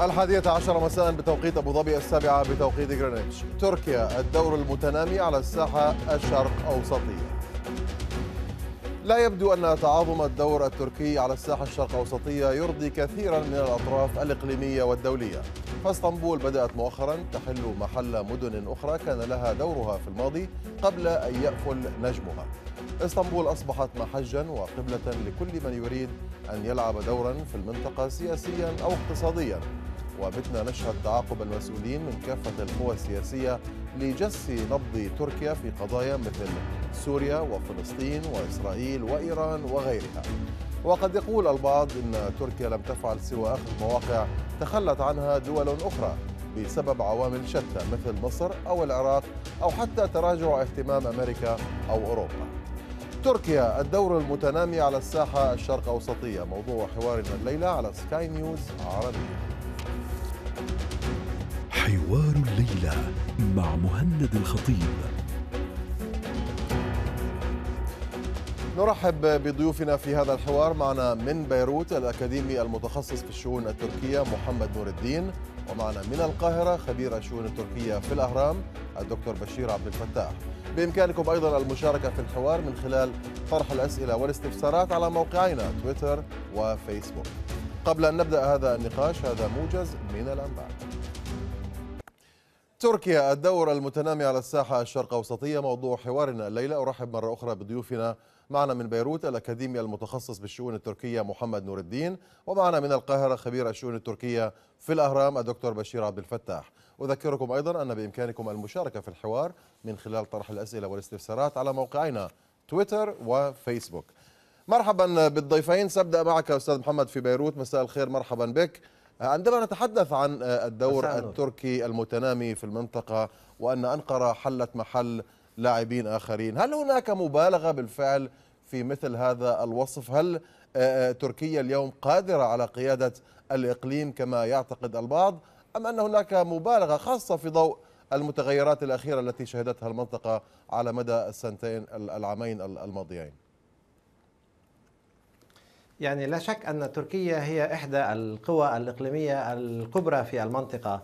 الحادية عشر مساء بتوقيت أبو ظبي السابعة بتوقيت غرينتش تركيا الدور المتنامي على الساحة الشرق أوسطية لا يبدو أن تعاظم الدور التركي على الساحة الشرق أوسطية يرضي كثيرا من الأطراف الإقليمية والدولية فاسطنبول بدأت مؤخرا تحل محل مدن أخرى كان لها دورها في الماضي قبل أن يأفل نجمها اسطنبول أصبحت محجا وقبلة لكل من يريد أن يلعب دورا في المنطقة سياسيا أو اقتصاديا وبتنا نشهد تعاقب المسؤولين من كافة القوى السياسية لجس نبض تركيا في قضايا مثل سوريا وفلسطين وإسرائيل وإيران وغيرها وقد يقول البعض أن تركيا لم تفعل سوى أخذ مواقع تخلت عنها دول أخرى بسبب عوامل شتى مثل مصر أو العراق أو حتى تراجع اهتمام أمريكا أو أوروبا تركيا الدور المتنامي على الساحة الشرق أوسطية موضوع حوارنا الليلة على سكاي نيوز عربي حوار الليلة مع مهند الخطيب نرحب بضيوفنا في هذا الحوار معنا من بيروت الأكاديمي المتخصص في الشؤون التركية محمد نور الدين ومعنا من القاهرة خبير الشؤون التركية في الأهرام الدكتور بشير عبد الفتاح بإمكانكم أيضا المشاركة في الحوار من خلال طرح الأسئلة والاستفسارات على موقعينا تويتر وفيسبوك قبل أن نبدأ هذا النقاش هذا موجز من الأنباء تركيا الدور المتنامي على الساحة الشرق أوسطية موضوع حوارنا الليلة أرحب مرة أخرى بضيوفنا معنا من بيروت الأكاديمي المتخصص بالشؤون التركية محمد نور الدين ومعنا من القاهرة خبير الشؤون التركية في الأهرام الدكتور بشير عبد الفتاح أذكركم أيضا أن بإمكانكم المشاركة في الحوار من خلال طرح الأسئلة والاستفسارات على موقعينا تويتر وفيسبوك مرحبا بالضيفين سأبدأ معك أستاذ محمد في بيروت مساء الخير مرحبا بك عندما نتحدث عن الدور التركي المتنامي في المنطقة وأن أنقرة حلت محل لاعبين آخرين هل هناك مبالغة بالفعل في مثل هذا الوصف هل آه، آه، تركيا اليوم قادرة على قيادة الإقليم كما يعتقد البعض أم أن هناك مبالغة خاصة في ضوء المتغيرات الأخيرة التي شهدتها المنطقة على مدى السنتين العامين الماضيين يعني لا شك أن تركيا هي إحدى القوى الإقليمية الكبرى في المنطقة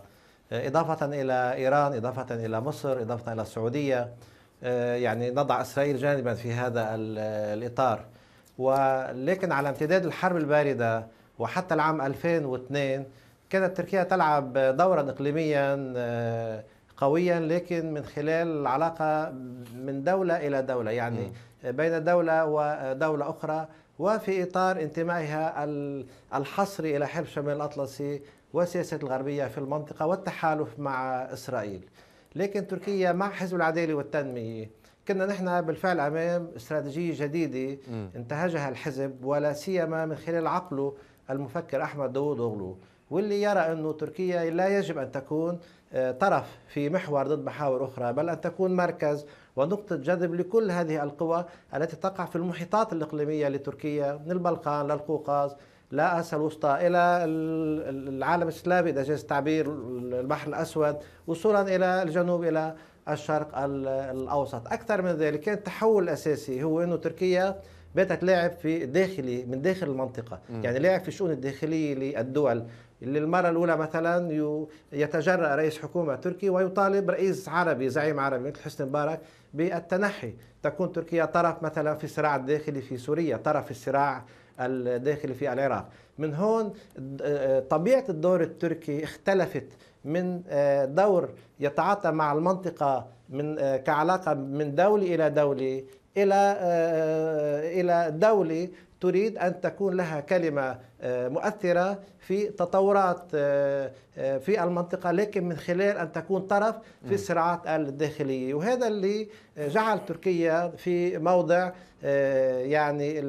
آه، إضافة إلى إيران إضافة إلى مصر إضافة إلى السعودية آه، يعني نضع اسرائيل جانبا في هذا الاطار ولكن على امتداد الحرب البارده وحتى العام 2002 كانت تركيا تلعب دورا اقليميا آه، قويا لكن من خلال العلاقه من دوله الى دوله يعني بين دوله ودوله اخرى وفي اطار انتمائها الحصري الى حلف شمال الاطلسي والسياسات الغربيه في المنطقه والتحالف مع اسرائيل. لكن تركيا مع حزب العداله والتنميه كنا نحن بالفعل امام استراتيجيه جديده انتهجها الحزب ولا سيما من خلال عقله المفكر احمد داوود اوغلو واللي يرى انه تركيا لا يجب ان تكون آه، طرف في محور ضد محاور اخرى بل ان تكون مركز ونقطه جذب لكل هذه القوى التي تقع في المحيطات الاقليميه لتركيا من البلقان للقوقاز لا آسيا الوسطى إلى العالم الإسلامي إذا جاز التعبير البحر الأسود وصولا إلى الجنوب إلى الشرق الأوسط أكثر من ذلك كان التحول الأساسي هو أنه تركيا باتت لاعب في داخلي من داخل المنطقه م. يعني لاعب في الشؤون الداخليه للدول للمرة الأولى مثلا يتجرأ رئيس حكومة تركي ويطالب رئيس عربي زعيم عربي مثل حسني مبارك بالتنحي تكون تركيا طرف مثلا في الصراع الداخلي في سوريا طرف في الصراع الداخلي في العراق من هون آه، طبيعة الدور التركي اختلفت من آه، دور يتعاطى مع المنطقة من آه، كعلاقة من دولة إلى دولة إلى إلى دولة تريد أن تكون لها كلمة آه، مؤثرة في تطورات آه، آه، في المنطقة لكن من خلال أن تكون طرف في الصراعات الداخلية وهذا اللي جعل تركيا في موضع يعني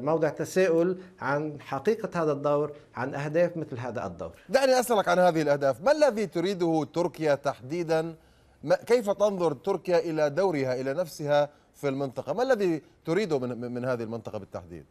موضع تساؤل عن حقيقة هذا الدور عن أهداف مثل هذا الدور دعني أسألك عن هذه الأهداف ما الذي تريده تركيا تحديدا كيف تنظر تركيا إلى دورها إلى نفسها في المنطقة ما الذي تريده من, هذه المنطقة بالتحديد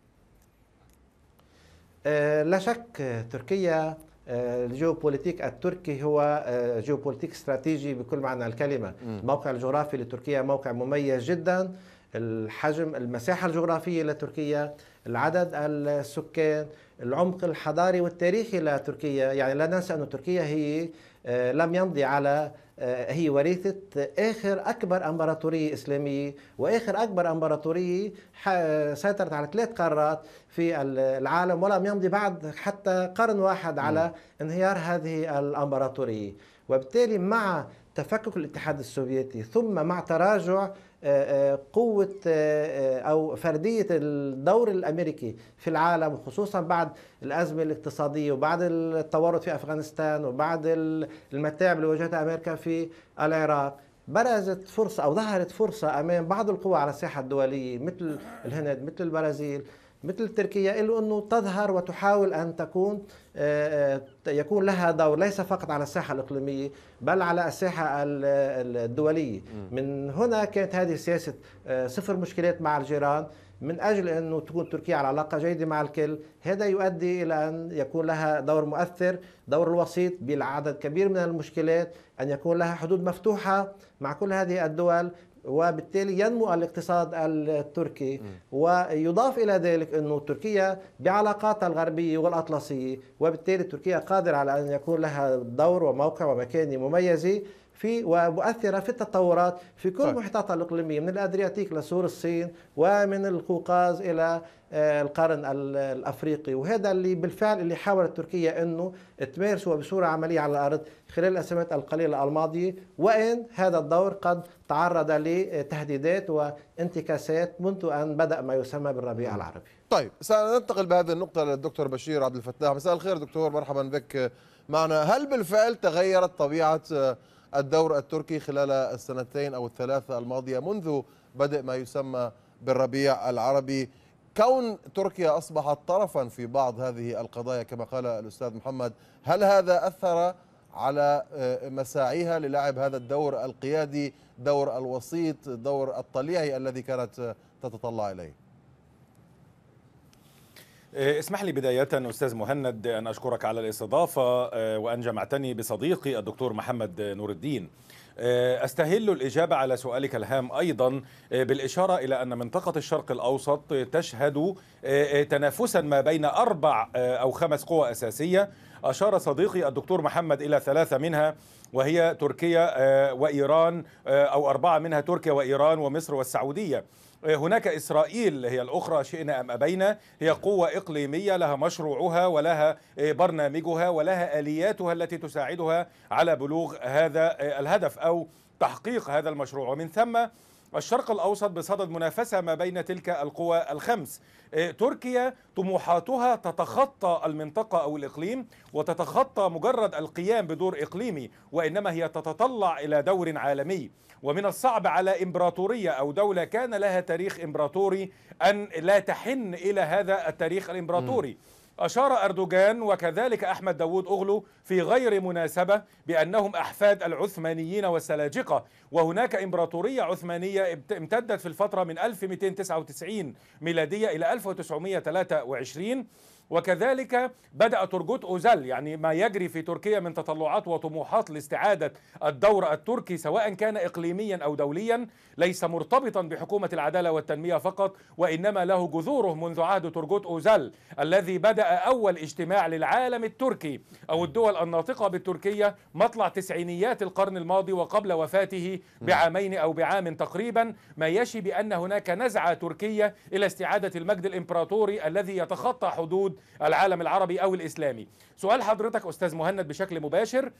آه، لا شك آه، تركيا آه، الجيوبوليتيك التركي هو جيوبوليتيك استراتيجي بكل معنى الكلمة الموقع الجغرافي لتركيا موقع مميز جدا الحجم المساحة الجغرافية لتركيا العدد السكان العمق الحضاري والتاريخي لتركيا يعني لا ننسى أن تركيا هي لم يمضي على آه، هي وريثة اخر اكبر امبراطوريه اسلاميه واخر اكبر امبراطوريه سيطرت على ثلاث قارات في العالم ولم يمضي بعد حتى قرن واحد على انهيار هذه الامبراطوريه وبالتالي مع تفكك الاتحاد السوفيتي ثم مع تراجع آه، آه، قوة آه، أو فردية الدور الأمريكي في العالم وخصوصا بعد الأزمة الاقتصادية وبعد التورط في أفغانستان وبعد المتاعب اللي واجهتها أمريكا في العراق برزت فرصة أو ظهرت فرصة أمام بعض القوى على الساحة الدولية مثل الهند مثل البرازيل مثل تركيا إلا أنه تظهر وتحاول أن تكون آه، آه، يكون لها دور ليس فقط على الساحة الإقليمية بل على الساحة الدولية من هنا كانت هذه سياسة آه، صفر مشكلات مع الجيران من أجل أنه تكون تركيا على علاقة جيدة مع الكل هذا يؤدي إلى أن يكون لها دور مؤثر دور الوسيط بالعدد كبير من المشكلات أن يكون لها حدود مفتوحة مع كل هذه الدول وبالتالي ينمو الاقتصاد التركي ويضاف إلى ذلك أنه تركيا بعلاقاتها الغربية والأطلسية وبالتالي تركيا قادرة على أن يكون لها دور وموقع ومكانة مميزة في ومؤثره في التطورات في كل المحيطات الاقليميه من الادرياتيك لسور الصين ومن القوقاز الى آه، القرن الافريقي وهذا اللي بالفعل اللي حاولت تركيا انه تمارسه بصوره عمليه على الارض خلال السنوات القليله الماضيه وان هذا الدور قد تعرض لتهديدات وانتكاسات منذ ان بدا ما يسمى بالربيع العربي. طيب سننتقل بهذه النقطه للدكتور بشير عبد الفتاح مساء الخير دكتور مرحبا بك معنا هل بالفعل تغيرت طبيعه آه، الدور التركي خلال السنتين أو الثلاثة الماضية منذ بدء ما يسمى بالربيع العربي كون تركيا أصبحت طرفا في بعض هذه القضايا كما قال الأستاذ محمد هل هذا أثر على آه، مساعيها للعب هذا الدور القيادي دور الوسيط دور الطليعي الذي كانت تتطلع إليه آه، اسمح لي بداية أستاذ مهند أن أشكرك على الاستضافة آه، وأن جمعتني بصديقي الدكتور محمد نور الدين آه، أستهل الإجابة على سؤالك الهام أيضا بالإشارة إلى أن منطقة الشرق الأوسط تشهد تنافسا ما بين أربع أو خمس قوى أساسية أشار صديقي الدكتور محمد إلى ثلاثة منها وهي تركيا وإيران أو أربعة منها تركيا وإيران ومصر والسعودية هناك إسرائيل هي الأخرى شئنا أم أبينا هي قوة إقليمية لها مشروعها ولها آه، برنامجها ولها آلياتها التي تساعدها على بلوغ هذا آه، الهدف أو تحقيق هذا المشروع ومن ثم الشرق الأوسط بصدد منافسة ما بين تلك القوى الخمس آه، تركيا طموحاتها تتخطى المنطقة أو الإقليم وتتخطى مجرد القيام بدور إقليمي وإنما هي تتطلع إلى دور عالمي ومن الصعب على إمبراطورية أو دولة كان لها تاريخ إمبراطوري أن لا تحن إلى هذا التاريخ الإمبراطوري م. أشار أردوغان وكذلك أحمد داوود أغلو في غير مناسبة بأنهم أحفاد العثمانيين والسلاجقة وهناك إمبراطورية عثمانية امتدت في الفترة من 1299 ميلادية إلى 1923 وكذلك بدأ ترجوت أوزل يعني ما يجري في تركيا من تطلعات وطموحات لاستعادة الدور التركي سواء كان إقليميا أو دوليا ليس مرتبطا بحكومة العدالة والتنمية فقط وإنما له جذوره منذ عهد ترجوت أوزل الذي بدأ أول اجتماع للعالم التركي أو الدول الناطقة بالتركية مطلع تسعينيات القرن الماضي وقبل وفاته بعامين أو بعام تقريبا ما يشي بأن هناك نزعة تركية إلى استعادة المجد الإمبراطوري الذي يتخطى حدود العالم العربي او الاسلامي سؤال حضرتك استاذ مهند بشكل مباشر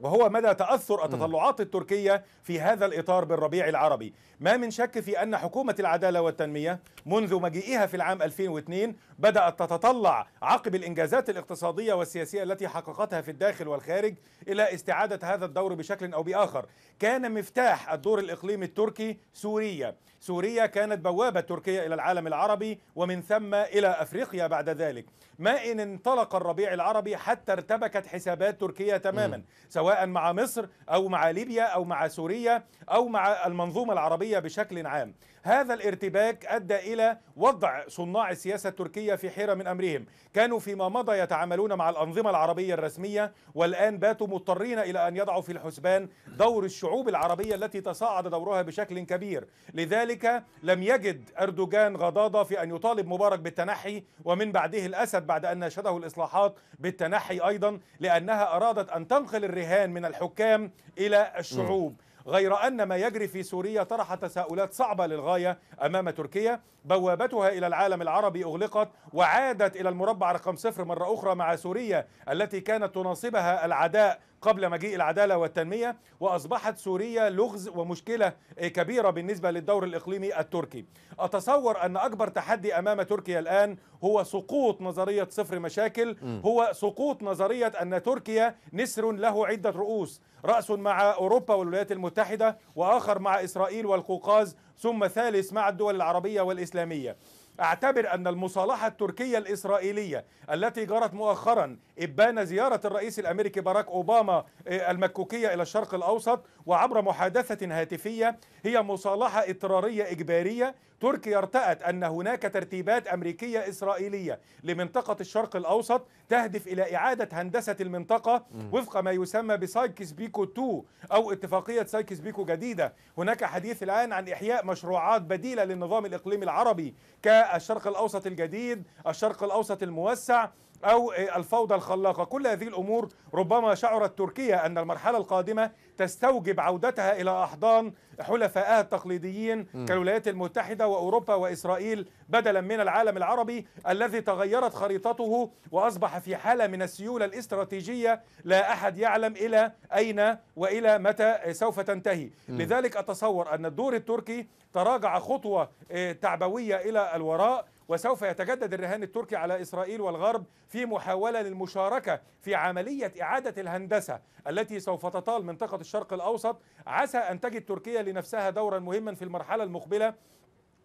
وهو مدى تأثر التطلعات التركية في هذا الإطار بالربيع العربي ما من شك في أن حكومة العدالة والتنمية منذ مجيئها في العام 2002 بدأت تتطلع عقب الإنجازات الاقتصادية والسياسية التي حققتها في الداخل والخارج إلى استعادة هذا الدور بشكل أو بآخر كان مفتاح الدور الإقليمي التركي سوريا سوريا كانت بوابة تركيا إلى العالم العربي ومن ثم إلى أفريقيا بعد ذلك ما إن انطلق الربيع العربي حتى ارتبكت حسابات تركيا تماما سواء مع مصر أو مع ليبيا أو مع سوريا أو مع المنظومة العربية بشكل عام هذا الارتباك أدى إلى وضع صناع السياسة التركية في حيرة من أمرهم كانوا فيما مضى يتعاملون مع الأنظمة العربية الرسمية والآن باتوا مضطرين إلى أن يضعوا في الحسبان دور الشعوب العربية التي تصاعد دورها بشكل كبير لذلك لم يجد أردوغان غضاضة في أن يطالب مبارك بالتنحي ومن بعده الأسد بعد أن ناشده الإصلاحات بالتنحي أيضا لأنها أرادت أن تنقل الرهان من الحكام إلى الشعوب م. غير أن ما يجري في سوريا طرح تساؤلات صعبة للغاية أمام تركيا بوابتها إلى العالم العربي أغلقت وعادت إلى المربع رقم صفر مرة أخرى مع سوريا التي كانت تناصبها العداء قبل مجيء العداله والتنميه واصبحت سوريا لغز ومشكله كبيره بالنسبه للدور الاقليمي التركي. اتصور ان اكبر تحدي امام تركيا الان هو سقوط نظريه صفر مشاكل، هو سقوط نظريه ان تركيا نسر له عده رؤوس، رأس مع أوروبا والولايات المتحدة وآخر مع إسرائيل والقوقاز ثم ثالث مع الدول العربية والإسلامية أعتبر أن المصالحة التركية الإسرائيلية التي جرت مؤخرا إبان زيارة الرئيس الأمريكي باراك أوباما آه، المكوكية إلى الشرق الأوسط وعبر محادثة هاتفية هي مصالحة إضطرارية إجبارية تركيا ارتأت أن هناك ترتيبات أمريكية إسرائيلية لمنطقة الشرق الأوسط تهدف إلى إعادة هندسة المنطقة وفق ما يسمى بسايكس بيكو 2 أو اتفاقية سايكس بيكو جديدة هناك حديث الآن عن إحياء مشروعات بديلة للنظام الإقليمي العربي كالشرق الأوسط الجديد الشرق الأوسط الموسع أو الفوضى الخلاقة كل هذه الأمور ربما شعرت تركيا أن المرحلة القادمة تستوجب عودتها إلى أحضان حلفائها التقليديين كالولايات المتحدة وأوروبا وإسرائيل بدلا من العالم العربي الذي تغيرت خريطته وأصبح في حالة من السيولة الاستراتيجية لا أحد يعلم إلى أين وإلى متى سوف تنتهي لذلك أتصور أن الدور التركي تراجع خطوة آه، تعبوية إلى الوراء وسوف يتجدد الرهان التركي على إسرائيل والغرب في محاولة للمشاركة في عملية إعادة الهندسة التي سوف تطال منطقة الشرق الأوسط عسى أن تجد تركيا لنفسها دورا مهما في المرحلة المقبلة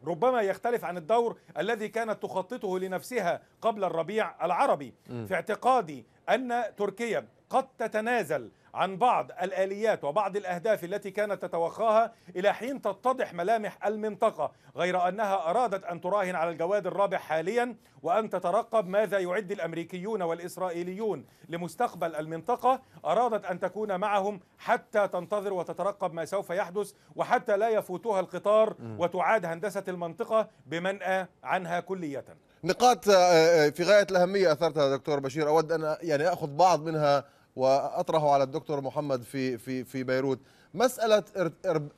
ربما يختلف عن الدور الذي كانت تخططه لنفسها قبل الربيع العربي م. في اعتقادي أن تركيا قد تتنازل عن بعض الآليات وبعض الأهداف التي كانت تتوخاها إلى حين تتضح ملامح المنطقة غير أنها أرادت أن تراهن على الجواد الرابع حاليا وأن تترقب ماذا يعد الأمريكيون والإسرائيليون لمستقبل المنطقة أرادت أن تكون معهم حتى تنتظر وتترقب ما سوف يحدث وحتى لا يفوتها القطار وتعاد هندسة المنطقة بمنأى عنها كلية نقاط آه، آه، في غاية الأهمية أثرتها دكتور بشير أود أن يعني أخذ بعض منها واطرحه على الدكتور محمد في في في بيروت مساله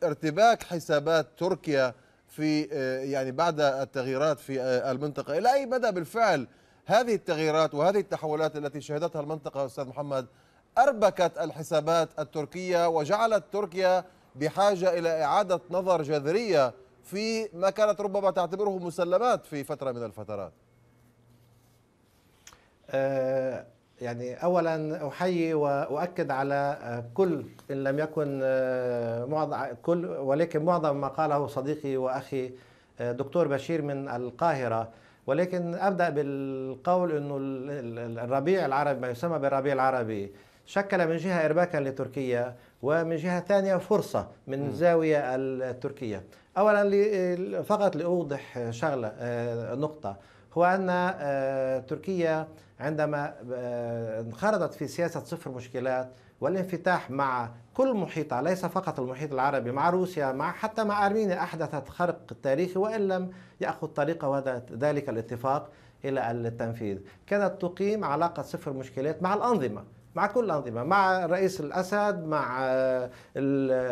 ارتباك حسابات تركيا في آه، يعني بعد التغييرات في آه، المنطقه الى اي مدى بالفعل هذه التغييرات وهذه التحولات التي شهدتها المنطقه استاذ محمد اربكت الحسابات التركيه وجعلت تركيا بحاجه الى اعاده نظر جذريه في ما كانت ربما تعتبره مسلمات في فتره من الفترات. آه، يعني اولا احيي واؤكد على آه، كل ان لم يكن آه، معظم كل ولكن معظم ما قاله صديقي واخي آه، دكتور بشير من القاهره ولكن ابدا بالقول انه الربيع العربي ما يسمى بالربيع العربي شكل من جهه ارباكا لتركيا ومن جهه ثانيه فرصه من زاويه التركيه اولا فقط لاوضح شغله نقطه هو أن آه، تركيا عندما آه، انخرطت في سياسة صفر مشكلات والانفتاح مع كل محيطها ليس فقط المحيط العربي مع روسيا مع حتى مع أرمينيا أحدثت خرق تاريخي وإن لم يأخذ طريقة ذلك الاتفاق إلى التنفيذ كانت تقيم علاقة صفر مشكلات مع الأنظمة مع كل الأنظمة مع رئيس الأسد مع آه،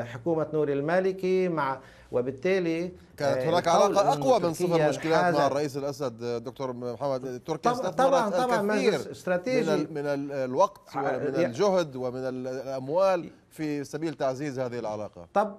حكومة نوري المالكي مع وبالتالي كانت آه، هناك علاقه اقوى من صفر مشكلات مع الرئيس الاسد دكتور محمد تركيا طبعا طبعا طبعا استراتيجي من, من الوقت يعني- ومن الجهد ومن الاموال في سبيل تعزيز هذه العلاقه طب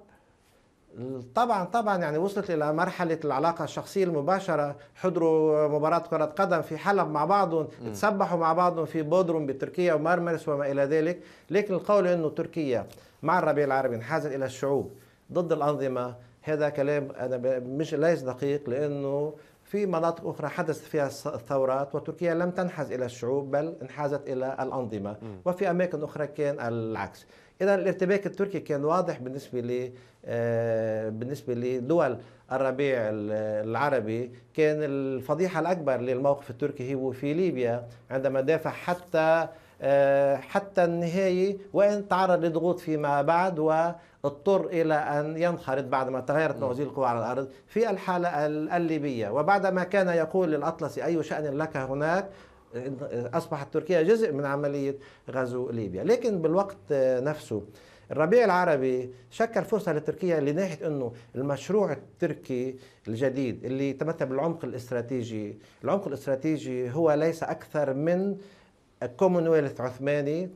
طبعا طبعا يعني وصلت الى مرحله العلاقه الشخصيه المباشره حضروا مباراه كره قدم في حلب مع بعضهم تسبحوا مع بعضهم في بودروم بتركيا ومرمرس وما الى ذلك لكن القول انه تركيا مع الربيع العربي انحازت الى الشعوب ضد الانظمه هذا كلام أنا مش ليس دقيق لأنه في مناطق أخرى حدثت فيها الثورات وتركيا لم تنحاز إلى الشعوب بل انحازت إلى الأنظمة م. وفي أماكن أخرى كان العكس إذا الارتباك التركي كان واضح بالنسبة ل آه، بالنسبة لدول الربيع العربي كان الفضيحة الأكبر للموقف التركي هو في ليبيا عندما دافع حتى آه، حتى النهاية وإن تعرض لضغوط فيما بعد و اضطر إلى أن ينخرط بعدما تغيرت نعم. موازين القوى على الأرض في الحالة الليبية وبعدما كان يقول للأطلسي أي شأن لك هناك أصبحت تركيا جزء من عملية غزو ليبيا لكن بالوقت نفسه الربيع العربي شكل فرصة لتركيا لناحية أنه المشروع التركي الجديد اللي يتمثل بالعمق الاستراتيجي العمق الاستراتيجي هو ليس أكثر من كومنولث عثماني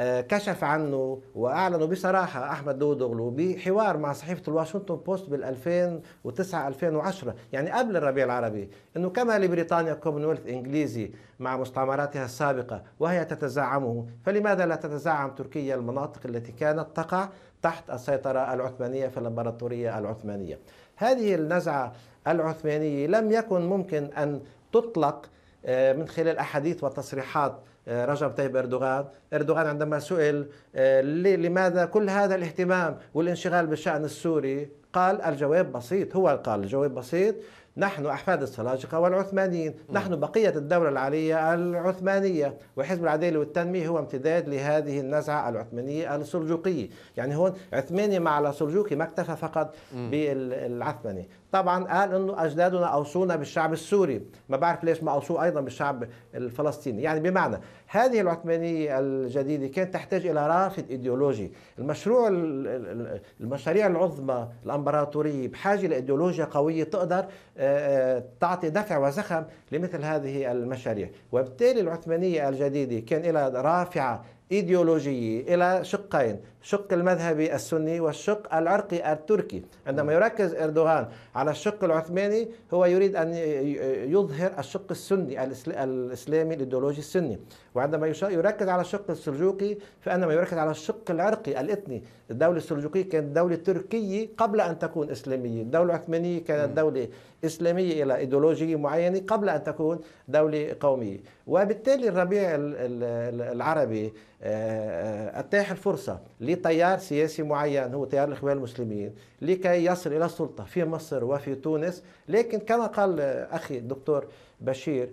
آه، كشف عنه واعلنوا بصراحه احمد دودوغلو بحوار مع صحيفه الواشنطن بوست بال 2009 2010 يعني قبل الربيع العربي انه كما لبريطانيا كومنولث انجليزي مع مستعمراتها السابقه وهي تتزعمه فلماذا لا تتزعم تركيا المناطق التي كانت تقع تحت السيطره العثمانيه في الامبراطوريه العثمانيه هذه النزعه العثمانيه لم يكن ممكن ان تطلق آه، من خلال احاديث وتصريحات آه، رجب طيب اردوغان، اردوغان عندما سئل آه، لماذا كل هذا الاهتمام والانشغال بالشان السوري؟ قال الجواب بسيط، هو قال الجواب بسيط نحن أحفاد السلاجقة والعثمانيين نحن بقية الدولة العلية العثمانية وحزب العدالة والتنمية هو امتداد لهذه النزعة العثمانية السلجوقية يعني هون عثماني مع سلجوقي ما اكتفى فقط بالعثماني طبعا قال انه اجدادنا اوصونا بالشعب السوري ما بعرف ليش ما اوصوه ايضا بالشعب الفلسطيني يعني بمعنى هذه العثمانيه الجديده كانت تحتاج الى رافد ايديولوجي المشروع المشاريع العظمى الامبراطوريه بحاجه لايديولوجيا قويه تقدر آه، آه، تعطي دفع وزخم لمثل هذه المشاريع وبالتالي العثمانية الجديدة كان إلى رافعة إيديولوجية إلى شقين شق المذهبي السني والشق العرقي التركي عندما يركز إردوغان على الشق العثماني هو يريد أن يظهر الشق السني الإسلامي الإيديولوجي السني وعندما يركز على الشق السلجوقي فإنما يركز على الشق العرقي الإثني الدولة السلجوقية كانت دولة تركية قبل أن تكون إسلامية الدولة العثمانية كانت دولة إسلامية إلى إيديولوجية معينة قبل أن تكون دولة قومية وبالتالي الربيع العربي أتاح الفرصة لتيار سياسي معين هو تيار الإخوان المسلمين لكي يصل إلى السلطة في مصر وفي تونس لكن كما قال أخي الدكتور بشير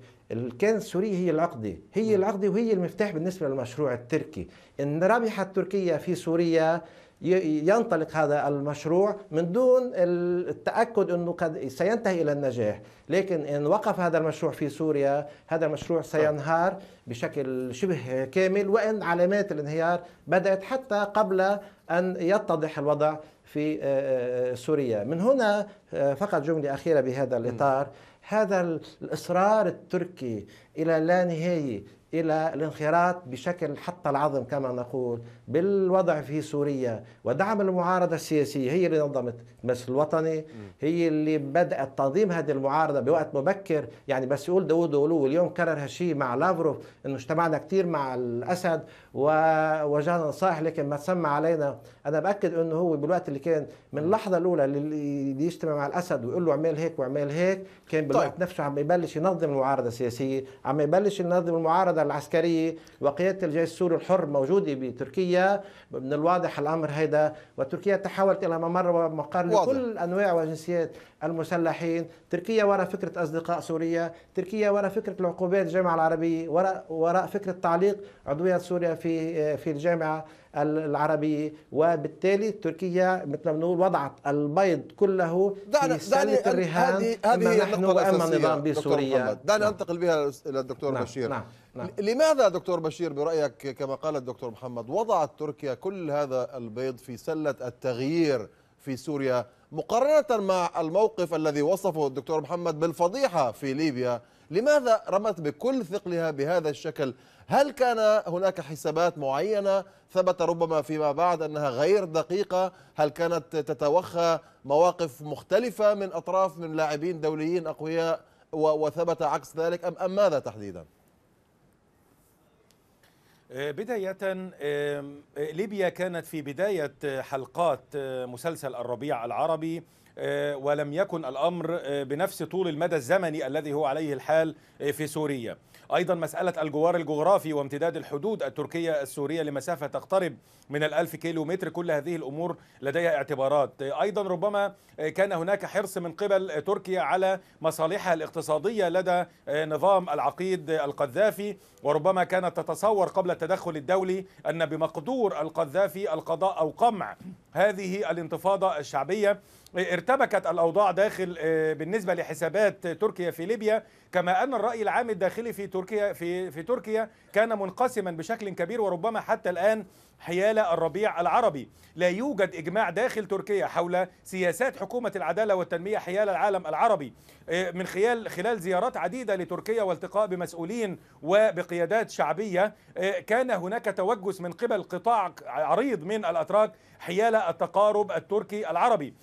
كان سوريا هي العقدة هي نعم. العقدة وهي المفتاح بالنسبة للمشروع التركي إن ربحت تركيا في سوريا ينطلق هذا المشروع من دون التاكد انه قد سينتهي الى النجاح، لكن ان وقف هذا المشروع في سوريا هذا المشروع طيب. سينهار بشكل شبه كامل وان علامات الانهيار بدات حتى قبل ان يتضح الوضع في آه، آه، سوريا، من هنا آه، فقط جمله اخيره بهذا الاطار هذا الاصرار التركي الى لا نهايه الى الانخراط بشكل حتى العظم كما نقول بالوضع في سوريا ودعم المعارضة السياسية هي اللي نظمت المجلس الوطني هي اللي بدأت تنظيم هذه المعارضة بوقت مبكر يعني بس يقول داوود أولو واليوم كرر هالشيء مع لافروف انه اجتمعنا كثير مع الأسد ووجهنا نصائح لكن ما تسمى علينا أنا بأكد أنه هو بالوقت اللي كان من اللحظة الأولى اللي يجتمع مع الأسد ويقول له اعمل هيك واعمل هيك كان طيب. بالوقت طيب. نفسه عم يبلش ينظم المعارضة السياسية عم يبلش ينظم المعارضة العسكرية وقيادة الجيش السوري الحر موجودة بتركيا من الواضح الامر هذا وتركيا تحولت الى ممر ومقر لكل انواع وجنسيات المسلحين تركيا وراء فكره اصدقاء سوريا تركيا وراء فكره العقوبات الجامعه العربيه وراء وراء فكره تعليق عضويه سوريا في في الجامعه العربية وبالتالي تركيا مثل ما بنقول وضعت البيض كله في سلة الرهان هذه نحن وأما نظام النظام بسوريا دعني نعم. أنتقل بها للدكتور نعم. بشير نعم. نعم. لماذا دكتور بشير برأيك كما قال الدكتور محمد وضعت تركيا كل هذا البيض في سلة التغيير في سوريا مقارنة مع الموقف الذي وصفه الدكتور محمد بالفضيحة في ليبيا لماذا رمت بكل ثقلها بهذا الشكل هل كان هناك حسابات معينة ثبت ربما فيما بعد أنها غير دقيقة هل كانت تتوخى مواقف مختلفة من أطراف من لاعبين دوليين أقوياء وثبت عكس ذلك أم, أم ماذا تحديدا؟ آه، بداية آه، ليبيا كانت في بداية حلقات آه، مسلسل الربيع العربي آه، ولم يكن الأمر آه، بنفس طول المدى الزمني الذي هو عليه الحال آه، في سوريا أيضا مسألة الجوار الجغرافي وامتداد الحدود التركية السورية لمسافة تقترب من الألف كيلو متر كل هذه الأمور لديها اعتبارات أيضا ربما كان هناك حرص من قبل تركيا على مصالحها الاقتصادية لدى نظام العقيد القذافي وربما كانت تتصور قبل التدخل الدولي أن بمقدور القذافي القضاء أو قمع هذه الانتفاضة الشعبية ارتبكت الأوضاع داخل آه، بالنسبة لحسابات تركيا في ليبيا كما أن الرأي العام الداخلي في تركيا في في تركيا كان منقسما بشكل كبير وربما حتى الآن حيال الربيع العربي لا يوجد إجماع داخل تركيا حول سياسات حكومة العدالة والتنمية حيال العالم العربي آه، من خلال خلال زيارات عديدة لتركيا والتقاء بمسؤولين وبقيادات شعبية آه، كان هناك توجس من قبل قطاع عريض من الأتراك حيال التقارب التركي العربي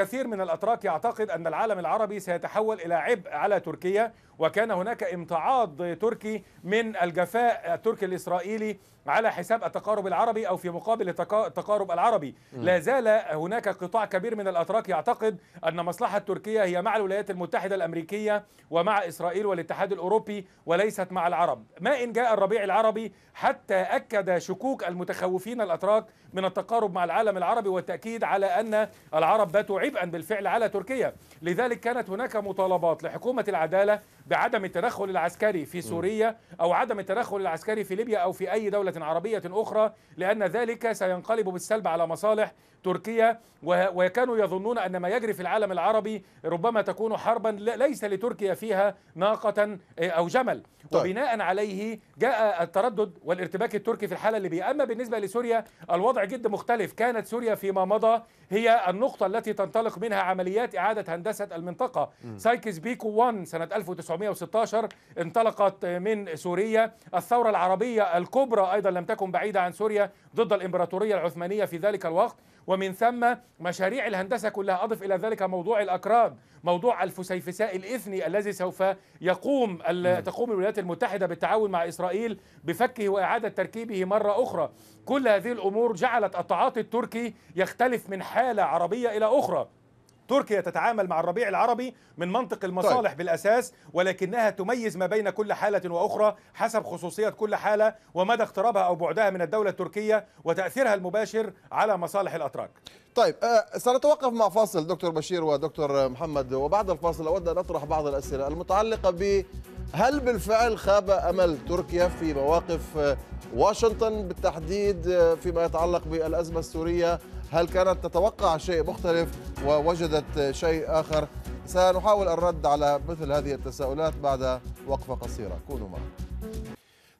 الكثير من الأتراك يعتقد أن العالم العربي سيتحول إلى عبء على تركيا وكان هناك امتعاض تركي من الجفاء التركي الإسرائيلي على حساب التقارب العربي أو في مقابل التقارب العربي لا زال هناك قطاع كبير من الأتراك يعتقد أن مصلحة تركيا هي مع الولايات المتحدة الأمريكية ومع إسرائيل والاتحاد الأوروبي وليست مع العرب ما إن جاء الربيع العربي حتى أكد شكوك المتخوفين الأتراك من التقارب مع العالم العربي والتأكيد على أن العرب باتوا عبئا بالفعل على تركيا لذلك كانت هناك مطالبات لحكومة العدالة بعدم التدخل العسكري في سوريا أو عدم التدخل العسكري في ليبيا أو في أي دولة عربية أخرى لأن ذلك سينقلب بالسلب على مصالح تركيا وكانوا يظنون أن ما يجري في العالم العربي ربما تكون حربا ليس لتركيا فيها ناقة آه، أو جمل طيب. وبناء عليه جاء التردد والارتباك التركي في الحالة الليبية أما بالنسبة لسوريا الوضع جد مختلف كانت سوريا فيما مضى هي النقطة التي تنطلق منها عمليات إعادة هندسة المنطقة م. سايكس بيكو 1 سنة 1916 انطلقت من سوريا الثورة العربية الكبرى أيضا لم تكن بعيدة عن سوريا ضد الإمبراطورية العثمانية في ذلك الوقت ومن ثم مشاريع الهندسة كلها أضف إلى ذلك موضوع الأكراد موضوع الفسيفساء الإثني الذي سوف يقوم نعم. تقوم الولايات المتحدة بالتعاون مع إسرائيل بفكه وإعادة تركيبه مرة أخرى كل هذه الأمور جعلت التعاطي التركي يختلف من حالة عربية إلى أخرى تركيا تتعامل مع الربيع العربي من منطق المصالح طيب. بالأساس ولكنها تميز ما بين كل حالة وأخرى حسب خصوصية كل حالة ومدى اقترابها أو بعدها من الدولة التركية وتأثيرها المباشر على مصالح الأتراك طيب أه سنتوقف مع فاصل دكتور بشير ودكتور محمد وبعد الفاصل أود أن أطرح بعض الأسئلة المتعلقة ب هل بالفعل خاب أمل تركيا في مواقف آه، واشنطن بالتحديد آه، فيما يتعلق بالأزمة السورية هل كانت تتوقع شيء مختلف ووجدت شيء آخر سنحاول الرد على مثل هذه التساؤلات بعد وقفة قصيرة كونوا معنا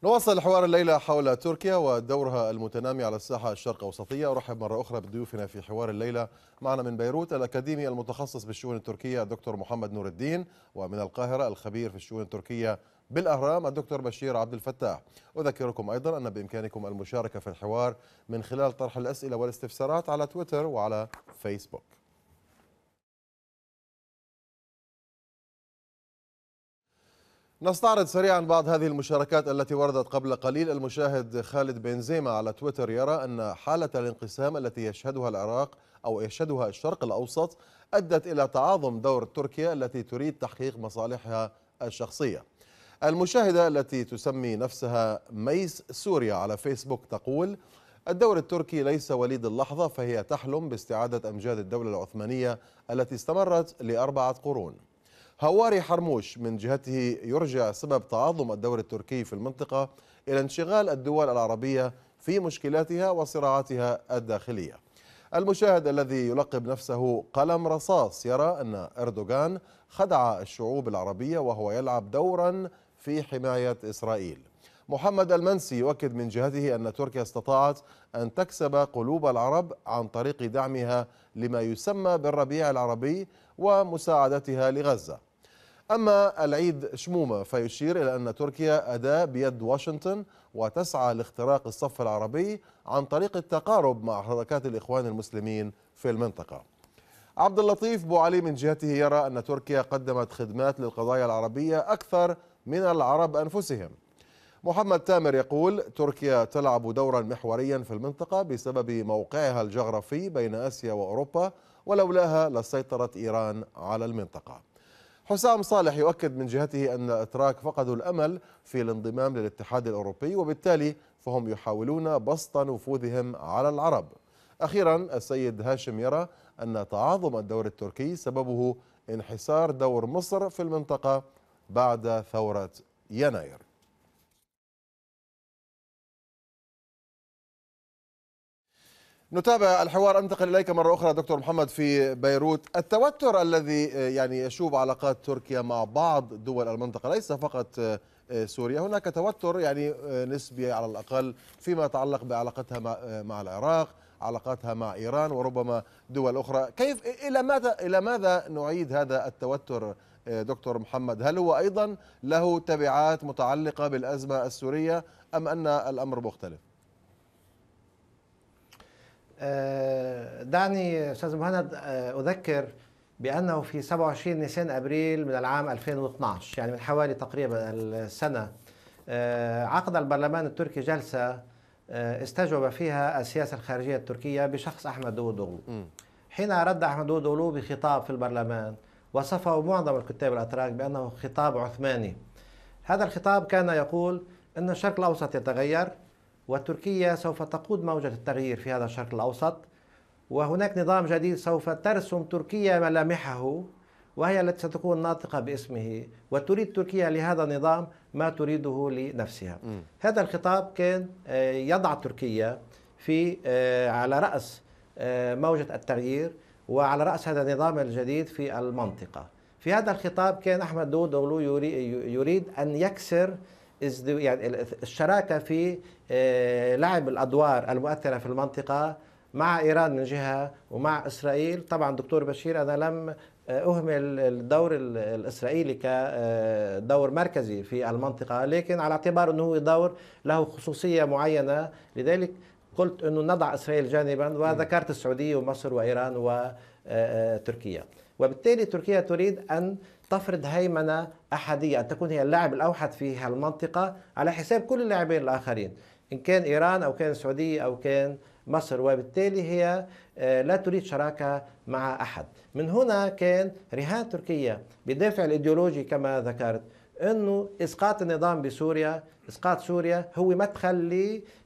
نواصل حوار الليلة حول تركيا ودورها المتنامي على الساحة الشرق أوسطية أرحب مرة أخرى بضيوفنا في حوار الليلة معنا من بيروت الأكاديمي المتخصص بالشؤون التركية الدكتور محمد نور الدين ومن القاهرة الخبير في الشؤون التركية بالأهرام الدكتور بشير عبد الفتاح أذكركم أيضا أن بإمكانكم المشاركة في الحوار من خلال طرح الأسئلة والاستفسارات على تويتر وعلى فيسبوك نستعرض سريعا بعض هذه المشاركات التي وردت قبل قليل المشاهد خالد بنزيما على تويتر يرى أن حالة الانقسام التي يشهدها العراق أو يشهدها الشرق الأوسط أدت إلى تعاظم دور تركيا التي تريد تحقيق مصالحها الشخصية المشاهدة التي تسمي نفسها ميس سوريا على فيسبوك تقول الدور التركي ليس وليد اللحظة فهي تحلم باستعادة أمجاد الدولة العثمانية التي استمرت لأربعة قرون هواري حرموش من جهته يرجع سبب تعاظم الدور التركي في المنطقة إلى انشغال الدول العربية في مشكلاتها وصراعاتها الداخلية المشاهد الذي يلقب نفسه قلم رصاص يرى أن إردوغان خدع الشعوب العربية وهو يلعب دورا في حماية إسرائيل محمد المنسي يؤكد من جهته أن تركيا استطاعت أن تكسب قلوب العرب عن طريق دعمها لما يسمى بالربيع العربي ومساعدتها لغزة أما العيد شمومة فيشير إلى أن تركيا أداة بيد واشنطن وتسعى لاختراق الصف العربي عن طريق التقارب مع حركات الإخوان المسلمين في المنطقة عبد اللطيف بوعلي من جهته يرى أن تركيا قدمت خدمات للقضايا العربية أكثر من العرب أنفسهم محمد تامر يقول تركيا تلعب دورا محوريا في المنطقة بسبب موقعها الجغرافي بين آسيا وأوروبا ولولاها لسيطرت إيران على المنطقة حسام صالح يؤكد من جهته أن الأتراك فقدوا الأمل في الانضمام للاتحاد الأوروبي وبالتالي فهم يحاولون بسط نفوذهم على العرب أخيرا السيد هاشم يرى أن تعاظم الدور التركي سببه انحسار دور مصر في المنطقة بعد ثورة يناير نتابع الحوار انتقل اليك مره اخرى دكتور محمد في بيروت، التوتر الذي آه، يعني يشوب علاقات تركيا مع بعض دول المنطقه ليس فقط آه، سوريا، هناك توتر يعني آه، نسبي على الاقل فيما يتعلق بعلاقتها مع العراق، علاقاتها مع ايران وربما دول اخرى، كيف الى ماذا الى ماذا نعيد هذا التوتر آه، دكتور محمد هل هو أيضا له تبعات متعلقة بالأزمة السورية أم أن الأمر مختلف آه، دعني أستاذ مهند آه، أذكر بأنه في 27 نيسان أبريل من العام 2012 يعني من حوالي تقريبا السنة عقد البرلمان التركي جلسة استجوب فيها السياسة الخارجية التركية بشخص أحمد دودوغلو حين رد أحمد دودوغلو بخطاب في البرلمان وصفه معظم الكتاب الأتراك بأنه خطاب عثماني هذا الخطاب كان يقول أن الشرق الأوسط يتغير وتركيا سوف تقود موجة التغيير في هذا الشرق الأوسط وهناك نظام جديد سوف ترسم تركيا ملامحه وهي التي ستكون ناطقة باسمه وتريد تركيا لهذا النظام ما تريده لنفسها م. هذا الخطاب كان آه، يضع تركيا في آه، على رأس آه، موجة التغيير وعلى رأس هذا النظام الجديد في المنطقة في هذا الخطاب كان أحمد داوود يريد أن يكسر يعني الشراكة في آه، لعب الأدوار المؤثرة في المنطقة مع إيران من جهة ومع إسرائيل طبعا دكتور بشير أنا لم آه، أهمل الدور الإسرائيلي كدور آه، مركزي في المنطقة لكن على اعتبار أنه دور له خصوصية معينة لذلك قلت انه نضع اسرائيل جانبا وذكرت السعوديه ومصر وايران وتركيا آه، آه، وبالتالي تركيا تريد ان تفرض هيمنه احاديه ان تكون هي اللاعب الاوحد في هالمنطقه على حساب كل اللاعبين الاخرين ان كان ايران او كان السعوديه او كان مصر وبالتالي هي آه، لا تريد شراكه مع احد من هنا كان رهان تركيا بدافع الايديولوجي كما ذكرت انه اسقاط النظام بسوريا اسقاط سوريا هو مدخل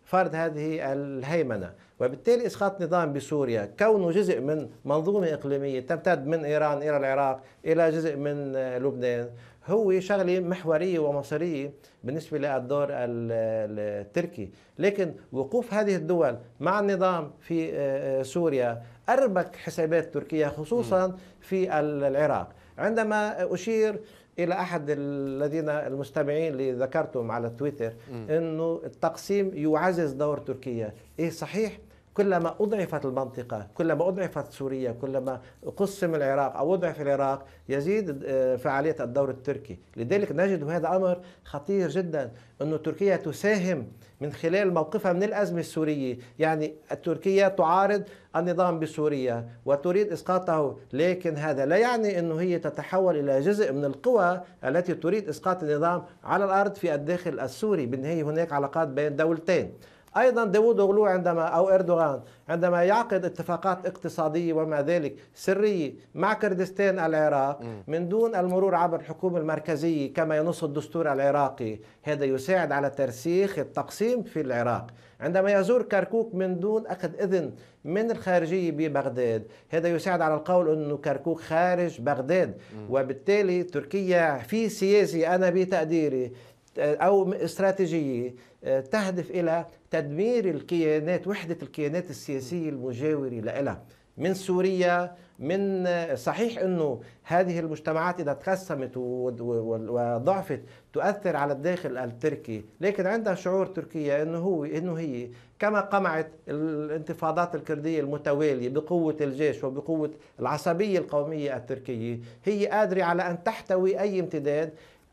فرض هذه الهيمنة وبالتالي إسقاط نظام بسوريا كونه جزء من منظومة إقليمية تمتد من إيران إلى العراق إلى جزء من لبنان هو شغلة محورية ومصيرية بالنسبة للدور التركي لكن وقوف هذه الدول مع النظام في آه، سوريا أربك حسابات تركيا خصوصا في العراق عندما أشير الى احد الذين المستمعين اللي ذكرتهم على تويتر انه التقسيم يعزز دور تركيا ايه صحيح كلما أضعفت المنطقة كلما أضعفت سوريا كلما قسم العراق أو أضعف العراق يزيد آه، فعالية الدور التركي لذلك نجد هذا أمر خطير جدا أن تركيا تساهم من خلال موقفها من الأزمة السورية يعني تركيا تعارض النظام بسوريا وتريد إسقاطه لكن هذا لا يعني أنه هي تتحول إلى جزء من القوى التي تريد إسقاط النظام على الأرض في الداخل السوري بالنهاية هناك علاقات بين دولتين أيضا داوود عندما أو إردوغان عندما يعقد اتفاقات اقتصادية وما ذلك سرية مع كردستان العراق من دون المرور عبر الحكومة المركزية كما ينص الدستور العراقي هذا يساعد على ترسيخ التقسيم في العراق عندما يزور كركوك من دون أخذ إذن من الخارجية ببغداد هذا يساعد على القول أنه كركوك خارج بغداد وبالتالي تركيا في سياسي أنا بتقديري او استراتيجيه آه، تهدف الى تدمير الكيانات وحده الكيانات السياسيه المجاوره لها من سوريا من آه، صحيح انه هذه المجتمعات اذا تقسمت وضعفت تؤثر على الداخل التركي، لكن عندها شعور تركيا انه هو انه هي كما قمعت الانتفاضات الكرديه المتواليه بقوه الجيش وبقوه العصبيه القوميه التركيه، هي قادره على ان تحتوي اي امتداد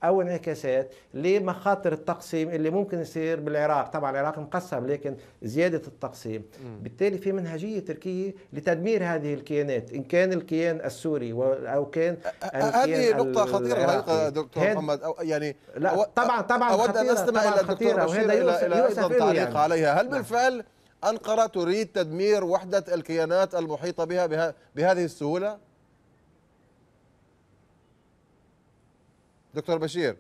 او انعكاسات لمخاطر التقسيم اللي ممكن يصير بالعراق طبعا العراق مقسم لكن زياده التقسيم م. بالتالي في منهجيه تركيه لتدمير هذه الكيانات ان كان الكيان السوري او كان هذه نقطه خطيره الحقيقه دكتور محمد أو يعني لا أو طبعا طبعا اود ان استمع الى الدكتور بشير الى, إلى ايضا تعليق يعني. عليها هل بالفعل انقره تريد تدمير وحده الكيانات المحيطه بها, بها بهذه السهوله دكتور بشير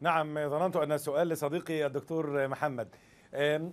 نعم ظننت أن السؤال لصديقي الدكتور محمد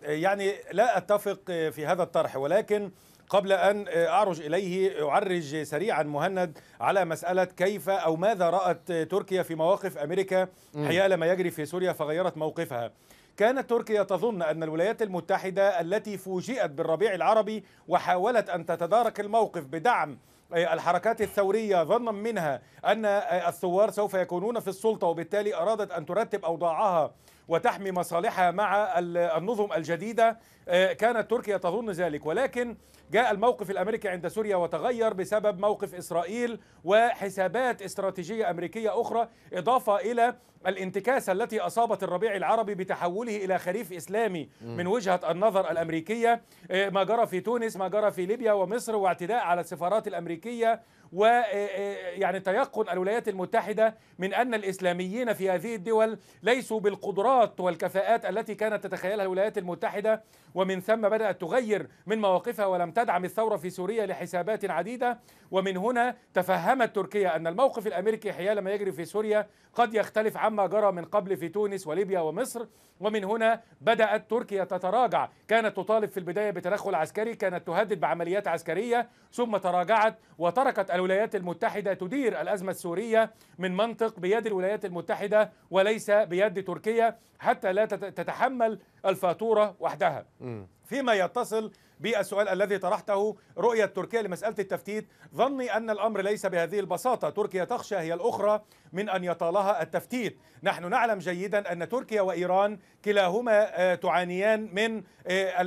يعني لا أتفق في هذا الطرح ولكن قبل أن أعرج إليه أعرج سريعا مهند على مسألة كيف أو ماذا رأت تركيا في مواقف أمريكا حيال ما يجري في سوريا فغيرت موقفها كانت تركيا تظن أن الولايات المتحدة التي فوجئت بالربيع العربي وحاولت أن تتدارك الموقف بدعم الحركات الثورية ظنا منها أن الثوار سوف يكونون في السلطة وبالتالي أرادت أن ترتب أوضاعها وتحمي مصالحها مع النظم الجديدة آه، كانت تركيا تظن ذلك ولكن جاء الموقف الأمريكي عند سوريا وتغير بسبب موقف إسرائيل وحسابات استراتيجية أمريكية أخرى إضافة إلى الانتكاسة التي أصابت الربيع العربي بتحوله إلى خريف إسلامي من وجهة النظر الأمريكية آه، ما جرى في تونس ما جرى في ليبيا ومصر واعتداء على السفارات الأمريكية ويعني آه، آه، تيقن الولايات المتحدة من أن الإسلاميين في هذه الدول ليسوا بالقدرات والكفاءات التي كانت تتخيلها الولايات المتحدة ومن ثم بدأت تغير من مواقفها ولم تدعم الثورة في سوريا لحسابات عديدة ومن هنا تفهمت تركيا أن الموقف الأمريكي حيال ما يجري في سوريا قد يختلف عما جرى من قبل في تونس وليبيا ومصر ومن هنا بدأت تركيا تتراجع كانت تطالب في البداية بتدخل عسكري كانت تهدد بعمليات عسكرية ثم تراجعت وتركت الولايات المتحدة تدير الأزمة السورية من منطق بيد الولايات المتحدة وليس بيد تركيا حتى لا تتحمل الفاتورة وحدها فيما يتصل بالسؤال الذي طرحته رؤية تركيا لمسألة التفتيت ظني أن الأمر ليس بهذه البساطة تركيا تخشى هي الأخرى من أن يطالها التفتيت نحن نعلم جيدا أن تركيا وإيران كلاهما آه، تعانيان من آه،